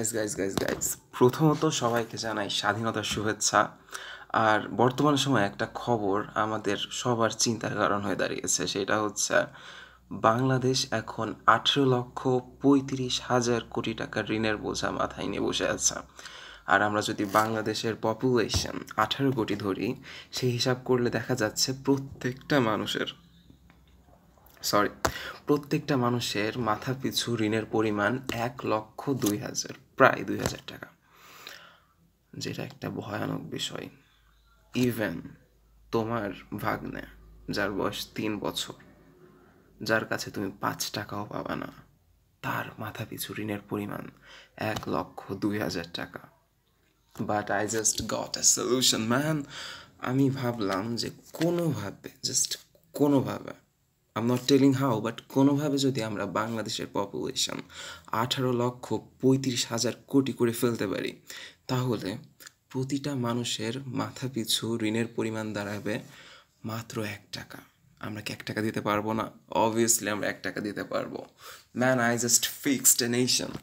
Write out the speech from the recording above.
guys guys guys guys প্রথমত সবাইকে জানাই স্বাধীনতার শুভেচ্ছা আর বর্তমান সময়ে একটা খবর আমাদের সবার চিন্তার কারণ হয়ে দাঁড়িয়েছে সেটা হচ্ছে বাংলাদেশ এখন আঠেরো লক্ষ পঁয়ত্রিশ হাজার কোটি টাকার ঋণের বোঝা মাথায় নিয়ে বসে আছে আর আমরা যদি বাংলাদেশের পপুলেশন আঠেরো কোটি ধরি সেই হিসাব করলে দেখা যাচ্ছে প্রত্যেকটা মানুষের সরি প্রত্যেকটা মানুষের মাথা পিছু ঋণের পরিমাণ এক লক্ষ দুই হাজার প্রায় দুই হাজার টাকা যেটা একটা ভয়ানক বিষয় ইভেন তোমার ভাগ্নে যার বয়স তিন বছর যার কাছে তুমি পাঁচ টাকাও পাবা না তার মাথা পিছু ঋণের পরিমাণ এক লক্ষ দুই হাজার টাকা but I just got a solution man আমি ভাবলাম যে কোনোভাবে জাস্ট কোনোভাবে I'm not telling how but কোনোভাবে যদি আমরা বাংলাদেশের পপুলেশন আঠারো লক্ষ পঁয়ত্রিশ হাজার কোটি করে ফেলতে পারি তাহলে প্রতিটা মানুষের মাথা পিছু ঋণের পরিমাণ দাঁড়াবে মাত্র এক টাকা আমরা কি এক টাকা দিতে পারবো না অবভিয়াসলি আমরা এক টাকা দিতে পারবো man I just fixed a nation